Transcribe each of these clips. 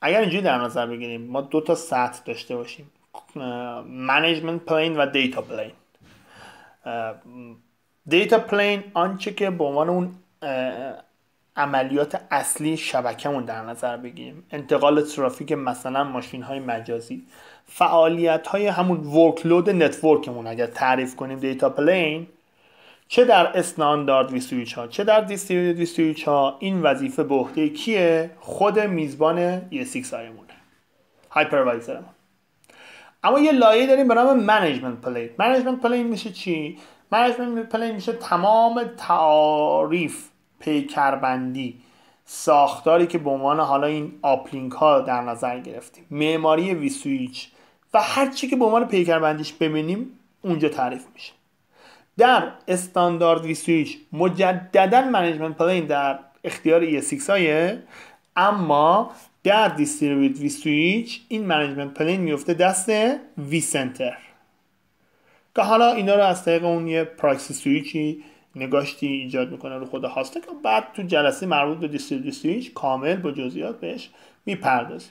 اگر اینجوری در نظر بگیریم ما دو تا سطح داشته باشیم منیجمنت پلین و دیتا پلین دیتا پلین آنچه که به عنوان اون عملیات اصلی شبکمون در نظر بگیریم انتقال ترافیک مثلا ماشین های مجازی فعالیت های همون ورکلود نتورکمون اگر تعریف کنیم دیتا پلین چه در استاندارد سویچ ها چه در دیستریبیوتد سویچ ها این وظیفه به عهده کیه خود میزبان مونه مونه هایپروایزر اما یه لایه داریم به نام منیجمنت پلین منیجمنت پلین میشه چی منیجمنت پلین میشه تمام تعاریف پیکربندی ساختاری که به عنوان حالا این آپلینک ها در نظر گرفتیم معماری ویسویچ و هر چی که به عنوان پیکربندیش ببینیم اونجا تعریف میشه در استاندارد وی سویچ مجددا منیجمنت پلین در اختیار ای 6 هایه اما در دیستریبیوت سویچ این منیجمنت پلین میفته دست وی سنتر که حالا اینا رو از طریق اون یه پراکسی سویچی نگاشتی ایجاد میکنه رو خود هاسته که بعد تو جلسه مربوط به دیستریبیوت سویچ کامل با جزئیات بهش میپردازیم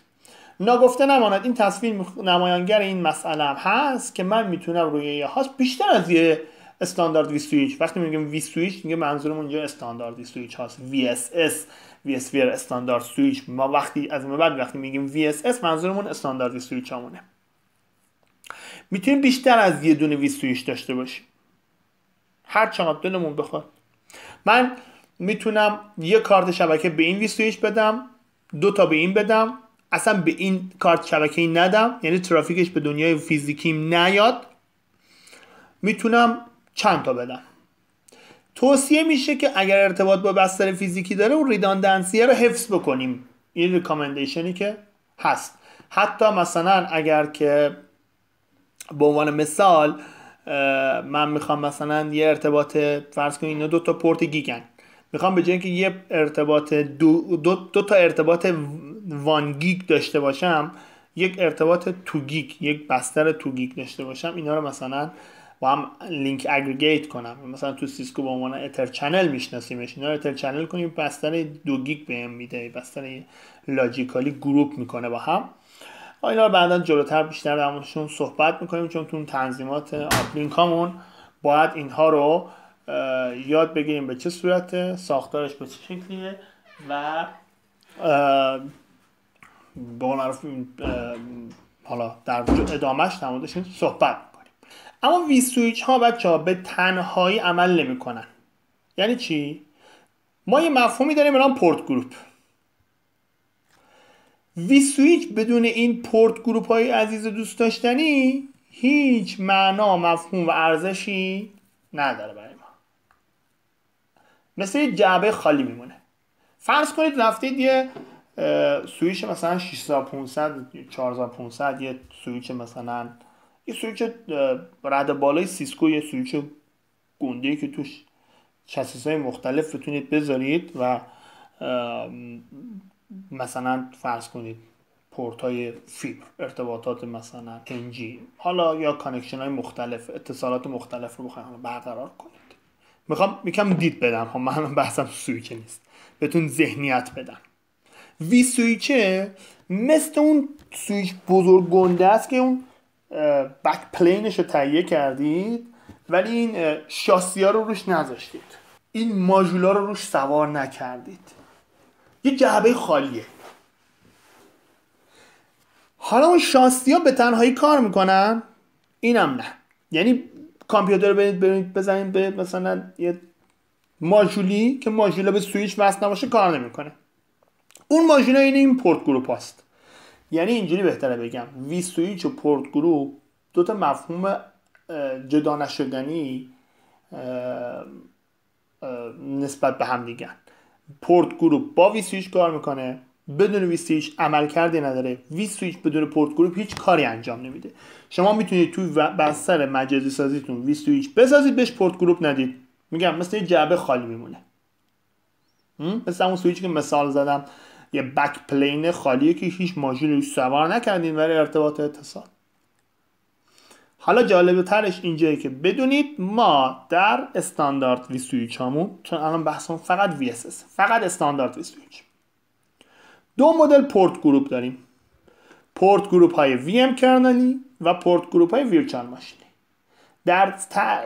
ناگفته نماند این تصویر نمایانگر این مسئله هم هست که من میتونم روی یه هاست بیشتر از یه استاندارد سویچ وقتی میگیم وی سویچ میگه منظورمون اونجا استاندارد سویچ هاست VSS VSWare استاندارد سویچ ما وقتی از بعد وقتی میگیم VSS منظورمون استاندارد سویچ همونه میتونیم بیشتر از یه دونه وی سویچ داشته باشیم هر چقدر دلمون بخواد من میتونم یه کارت شبکه به این وی سویچ بدم دو تا به این بدم اصلا به این کارت شبکه ای ندم یعنی ترافیکش به دنیای فیزیکیم نیاد میتونم چند تا بدم توصیه میشه که اگر ارتباط با بستر فیزیکی داره اون ریداندنسیه رو حفظ بکنیم این ریکامندیشنی که هست حتی مثلا اگر که به عنوان مثال من میخوام مثلا یه ارتباط فرض کنید اینا دو تا پورت گیگن میخوام به جای که یه ارتباط دو, دو, دو, تا ارتباط وان گیگ داشته باشم یک ارتباط تو گیگ یک بستر تو گیگ داشته باشم اینا رو مثلا هم لینک اگریگیت کنم مثلا تو سیسکو به عنوان اتر چنل میشناسیمش اینا رو اتر چنل کنیم بستر دو گیگ بهم میده بستر لاجیکالی گروپ میکنه با هم اینا رو بعدا جلوتر بیشتر در موردشون صحبت میکنیم چون تو تنظیمات آپلینک هامون باید اینها رو یاد بگیریم به چه صورت ساختارش به چه شکلیه و به حالا در ادامهش در صحبت اما وی سویچ ها بچه ها به تنهایی عمل نمیکنن یعنی چی ما یه مفهومی داریم به نام پورت گروپ وی سویچ بدون این پورت گروپ های عزیز دوست داشتنی هیچ معنا مفهوم و ارزشی نداره برای ما مثل یه جعبه خالی میمونه فرض کنید رفتید یه سویچ مثلا 6500 4500 یه سویچ مثلا یه سویچ رد بالای سیسکو یه سویچ گنده که توش چسیس های مختلف بتونید بذارید و مثلا فرض کنید پورت های فیبر ارتباطات مثلا تنجی حالا یا کانکشن های مختلف اتصالات مختلف رو بخواید برقرار کنید میخوام یکم دید بدم خب من بحثم سویچه نیست بهتون ذهنیت بدم وی سویچه مثل اون سویچ بزرگ گنده است که اون بک پلینش رو تهیه کردید ولی این شاسی ها رو روش نذاشتید این ماژولا رو روش سوار نکردید یه جعبه خالیه حالا اون شاسی ها به تنهایی کار میکنن اینم نه یعنی کامپیوتر رو برید بزنید به مثلا یه ماژولی که ماژولا به سویچ وصل نباشه کار نمیکنه اون ماژولا این یعنی این پورت گروپ هست یعنی اینجوری بهتره بگم وی سویچ و پورت گروپ دوتا مفهوم جدا نشدنی نسبت به هم دیگه پورت گروپ با وی سویچ کار میکنه بدون وی سویچ عمل کرده نداره وی سویچ بدون پورت گروپ هیچ کاری انجام نمیده شما میتونید توی بستر مجازی سازیتون وی سویچ بسازید بهش پورت گروپ ندید میگم مثل یه جعبه خالی میمونه مثل اون سویچ که مثال زدم یه بک پلین خالیه که هیچ ماژول رو سوار نکردین برای ارتباط اتصال حالا جالب ترش اینجایی که بدونید ما در استاندارد وی سویچ چون الان بحثمون فقط وی فقط استاندارد وی دو مدل پورت گروپ داریم پورت گروپ های وی ام کرنلی و پورت گروپ های ویرچال ماشینی در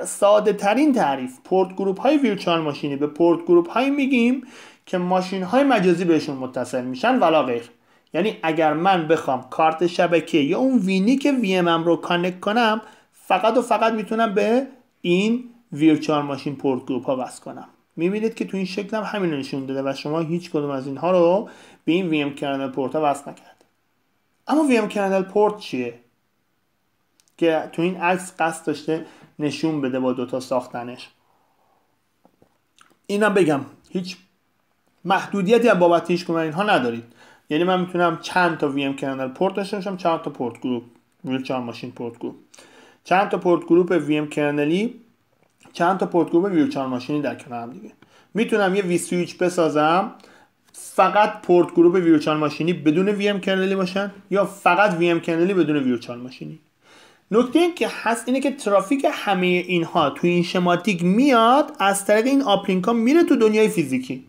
ساده ترین تعریف پورت گروپ های ویرچوال ماشینی به پورت گروپ هایی میگیم که ماشین های مجازی بهشون متصل میشن ولا غیر یعنی اگر من بخوام کارت شبکه یا اون وینی که وی ام رو کانکت کنم فقط و فقط میتونم به این ویرچوال ماشین پورت گروپ ها وصل کنم میبینید که تو این شکل هم همین نشون داده و شما هیچ کدوم از اینها رو به این وی ام کرنل پورت ها وصل نکرد اما وی ام کرنل پورت چیه که تو این عکس قصد داشته نشون بده با دوتا ساختنش اینا بگم هیچ محدودیتی از بابت هیچ اینها ندارید یعنی من میتونم چند تا وی ام کرنل پورت داشته باشم چند تا پورت گروپ ماشین پورت گروپ چند تا پورت گروپ وی ام کرنلی چند تا پورت گروپ ماشینی در کنار دیگه میتونم یه وی سویچ بسازم فقط پورت گروپ ویرچوال ماشینی بدون وی ام کرنلی باشن یا فقط وی ام کرنلی بدون ویرچوال ماشینی نکته این که هست اینه که ترافیک همه اینها تو این شماتیک میاد از طریق این آپلینک ها میره تو دنیای فیزیکی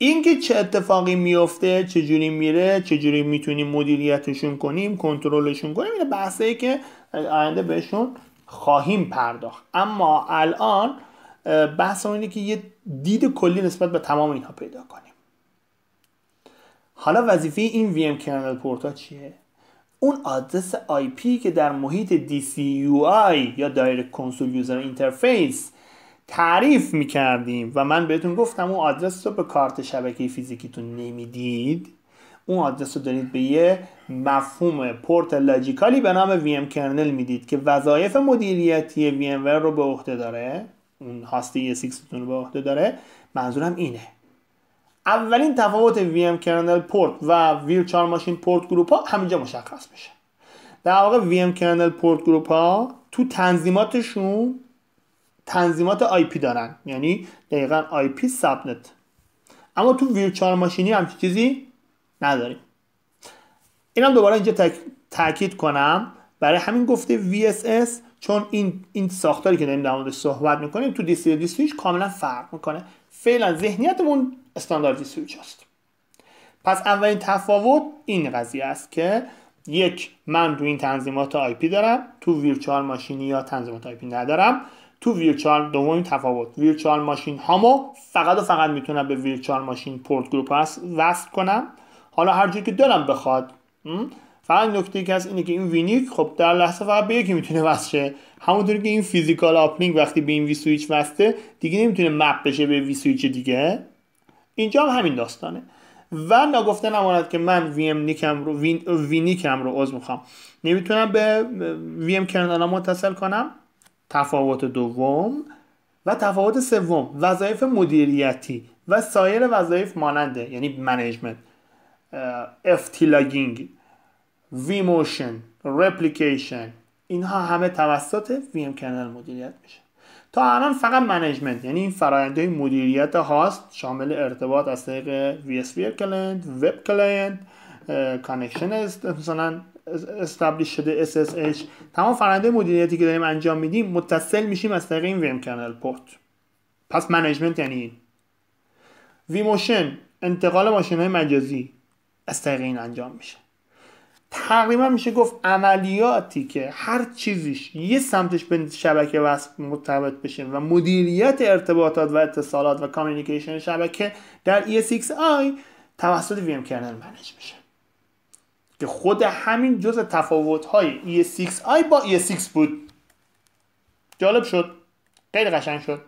اینکه چه اتفاقی میفته چجوری میره چجوری میتونیم مدیریتشون کنیم کنترلشون کنیم اینه بحثه که آینده بهشون خواهیم پرداخت اما الان بحث اینه که یه دید کلی نسبت به تمام اینها پیدا کنیم حالا وظیفه این VM کرنل پورتا چیه؟ اون آدرس IP که در محیط DCUI یا دایرکت کنسول یوزر اینترفیس تعریف میکردیم و من بهتون گفتم اون آدرس رو به کارت شبکه فیزیکیتون نمیدید اون آدرس رو دارید به یه مفهوم پورت لاجیکالی به نام وی ام کرنل میدید که وظایف مدیریتی وی ام رو به عهده داره اون هاستی سیکستون رو به عهده داره منظورم اینه اولین تفاوت وی ام کرنل پورت و ویرچار ماشین پورت گروپ ها همینجا مشخص میشه در واقع وی ام کرنل پورت گروپ ها تو تنظیماتشون تنظیمات آی پی دارن یعنی دقیقا آی پی سابنت اما تو ویرچار ماشینی هم چیزی نداریم اینم دوباره اینجا تاکید کنم برای همین گفته VSS چون این این ساختاری که داریم در مورد صحبت میکنیم تو دیسی دی کاملا فرق میکنه فعلا ذهنیتمون استاندارد دی است. پس اولین تفاوت این قضیه است که یک من تو این تنظیمات آی پی دارم تو ویرچوال ماشینی یا تنظیمات آی پی ندارم تو ویرچوال دوم تفاوت ویرچوال ماشین هامو فقط و فقط میتونم به ویرچوال ماشین پورت گروپ هست وصل کنم حالا هر که دلم بخواد فقط نکته که از اینه که این وینیک خب در لحظه فقط به یکی میتونه وصل شه همونطوری که این فیزیکال اپلینگ وقتی به این وی سویچ وصله دیگه نمیتونه مپ بشه به وی سویچ دیگه اینجا هم همین داستانه و نگفته نماند که من وی ام نیکم رو وینیکم رو عضو میخوام نمیتونم به وی ام متصل کنم تفاوت دوم و تفاوت سوم وظایف مدیریتی و سایر وظایف ماننده یعنی منیجمنت افتیلاگینگ موشن، رپلیکیشن اینها همه توسط ام کانال مدیریت میشه تا الان فقط منیجمنت یعنی این فرآیندهای مدیریت هاست شامل ارتباط از طریق وی کلینت وب کلینت کانکشن مثلا استبلیش شده SSH تمام فرنده مدیریتی که داریم انجام میدیم متصل میشیم از طریق این ویم کنل پورت پس منیجمنت یعنی این موشن انتقال ماشین های مجازی از طریق این انجام میشه تقریبا میشه گفت عملیاتی که هر چیزیش یه سمتش به شبکه وصل مرتبط بشه و مدیریت ارتباطات و اتصالات و کامیونیکیشن شبکه در ESXi توسط vm کرنل منیج میشه که خود همین جز تفاوت های e 6 با E6 بود جالب شد خیلی قشنگ شد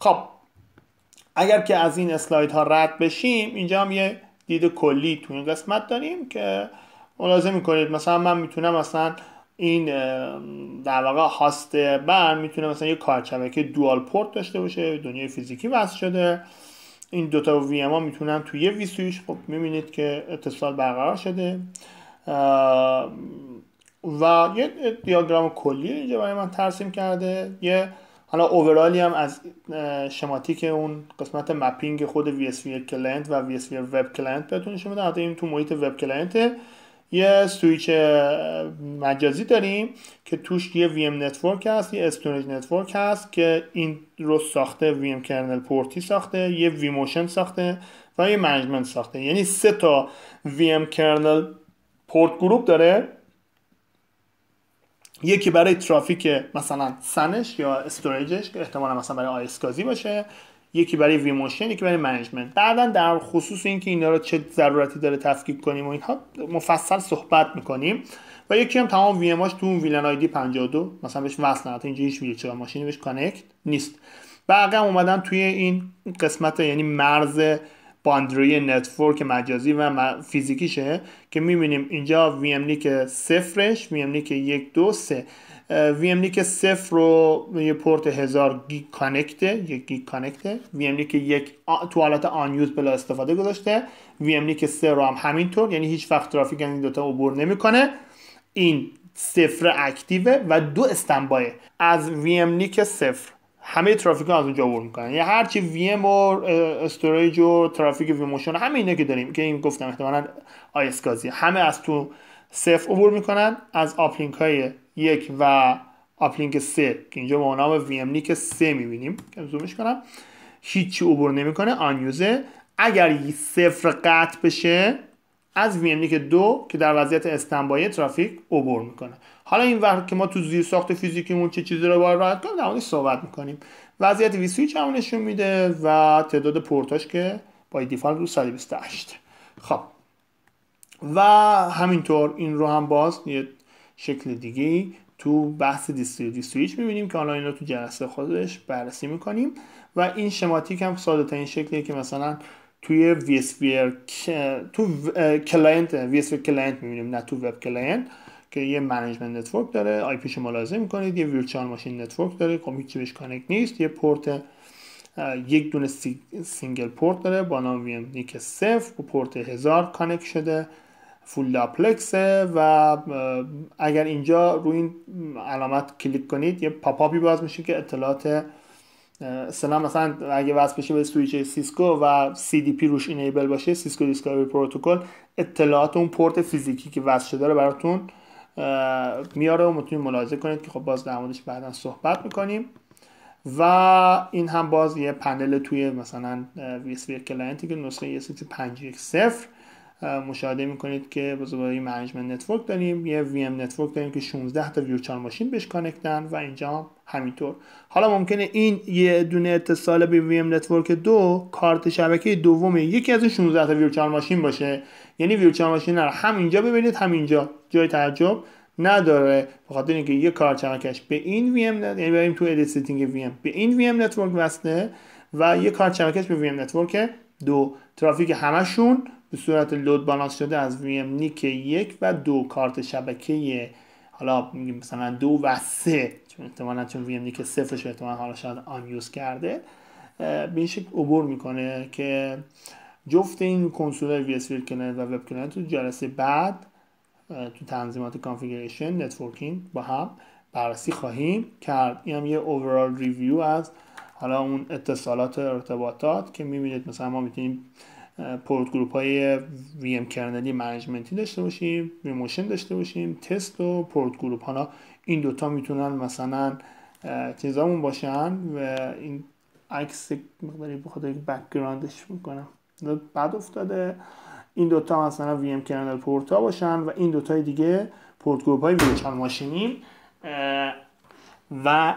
خب اگر که از این اسلاید ها رد بشیم اینجا هم یه دید کلی تو این قسمت داریم که ملاحظه میکنید مثلا من میتونم مثلا این در واقع هاست بر میتونه مثلا یه کارت که دوال پورت داشته باشه دنیای فیزیکی وصل شده این دوتا ها میتونن توی یه ویسویش خب میبینید که اتصال برقرار شده و یه دیاگرام کلی اینجا برای من ترسیم کرده یه حالا اوورالی هم از شماتیک اون قسمت مپینگ خود وی کلنت و VSV وب کلنت بهتون نشون حتی این تو محیط وب کلنت یه سویچ مجازی داریم که توش یه وی ام نتورک هست یه استوریج نتورک هست که این رو ساخته وی ام کرنل پورتی ساخته یه وی موشن ساخته و یه منجمنت ساخته یعنی سه تا وی ام کرنل پورت گروپ داره یکی برای ترافیک مثلا سنش یا استوریجش که احتمالا مثلا برای آیسکازی باشه یکی برای ویموشن یکی برای منیجمنت بعدا در خصوص اینکه اینا رو چه ضرورتی داره تفکیک کنیم و اینها مفصل صحبت میکنیم و یکی هم تمام وی اماش تو اون ویلن آیدی 52 مثلا بهش وصل نه اینجا هیچ ویلچر ماشینی بهش کانکت نیست بقیه اومدن توی این قسمت یعنی مرز باندری نتورک مجازی و فیزیکیشه که میبینیم اینجا وی ام لیک صفرش وی ام لیک یک دو سه وی ام لیک صفر رو یه پورت هزار گیگ کانکته یک گیگ کانکته وی ام لیک یک توالت تو حالت بلا استفاده گذاشته وی ام لیک سه رو هم همینطور یعنی هیچ وقت ترافیک این دوتا عبور نمیکنه این صفر اکتیوه و دو استنبایه از وی ام لیک صفر همه ترافیک ها از اونجا عبور میکنن یعنی هرچی وی ام و استوریج و ترافیک وی موشن همه اینا که داریم که این گفتم احتمالا آیس گازی همه از تو سف عبور میکنن از آپلینک های یک و آپلینک سه که اینجا با نام وی ام نیک سه میبینیم که زومش کنم هیچی عبور نمیکنه آن یوزه اگر صفر قطع بشه از که دو که در وضعیت استنبایی ترافیک عبور میکنه حالا این وقت که ما تو زیر ساخت فیزیکیمون چه چیزی رو باید راحت کنیم در صحبت میکنیم وضعیت وی سویچ میده و تعداد پورتاش که با دیفالت رو 128 خب و همینطور این رو هم باز یه شکل دیگه تو بحث دیستریدی سویچ میبینیم که حالا این رو تو جلسه خودش بررسی میکنیم و این شماتیک هم ساده ترین شکلیه که مثلا توی وی تو کلاینت کلاینت میبینیم نه تو وب کلاینت که یه منیجمنت نتورک داره آی شما لازم میکنید یه ویرچوال ماشین نتورک داره خب هیچی بهش کانکت نیست یه پورت یک دونه سینگل پورت داره با نام وی نیک با پورت هزار کانکت شده فول داپلکسه و اگر اینجا روی این علامت کلیک کنید یه پاپاپی باز میشه که اطلاعات سنا مثلا اگه وصل بشه به سویچ سیسکو و سی دی پی روش اینیبل باشه سیسکو دیسکاوری پروتکل اطلاعات اون پورت فیزیکی که واسه شده رو براتون میاره و میتونید ملاحظه کنید که خب باز در موردش بعدا صحبت میکنیم و این هم باز یه پنل توی مثلا وی اس کلاینتی که نسخه esx مشاهده میکنید که برای منیجمنت نتورک داریم یه وی ام نتورک داریم که 16 تا ویرچوال ماشین بهش کانکتن و اینجا همینطور حالا ممکنه این یه دونه اتصال به وی ام نتورک دو کارت شبکه دوم یکی از این 16 تا ویرچوال ماشین باشه یعنی ویرچوال ماشین رو هم اینجا ببینید هم اینجا جای تعجب نداره به اینکه یه کارت شبکهش به این وی ام یعنی بریم تو ادیت سیتینگ وی ام به این وی ام نتورک وصله و یه کارت شبکهش به وی ام نتورک دو ترافیک همشون به صورت لود بالانس شده از وی ام نیک یک و دو کارت شبکه حالا میگیم مثلا دو و سه چون احتمالا چون وی ام نیک صفرش احتمالا حالا شاید آن یوز کرده به این شکل عبور میکنه که جفت این کنسول وی اس و وب کلنت تو جلسه بعد تو تنظیمات کانفیگریشن نتورکینگ با هم بررسی خواهیم کرد این هم یه اوورال ریویو از حالا اون اتصالات ارتباطات که میبینید مثلا ما میتونیم پورت گروپ های وی ام کرنلی منیجمنتی داشته باشیم ریموشن داشته باشیم تست و پورت گروپ ها این دوتا میتونن مثلا چیزامون باشن و این عکس مقداری بخواد یک بکگراندش میکنم بعد افتاده این دوتا مثلا وی ام کرنل پورت ها باشن و این دوتای دیگه پورت گروپ های ویرچال ماشینیم و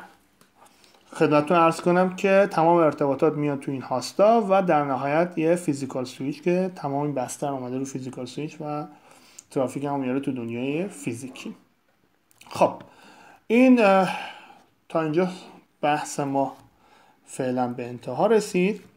خدمتتون ارز کنم که تمام ارتباطات میاد تو این هاستا و در نهایت یه فیزیکال سویچ که تمام بستر آمده رو فیزیکال سویچ و ترافیک هم میاره تو دنیای فیزیکی خب این تا اینجا بحث ما فعلا به انتها رسید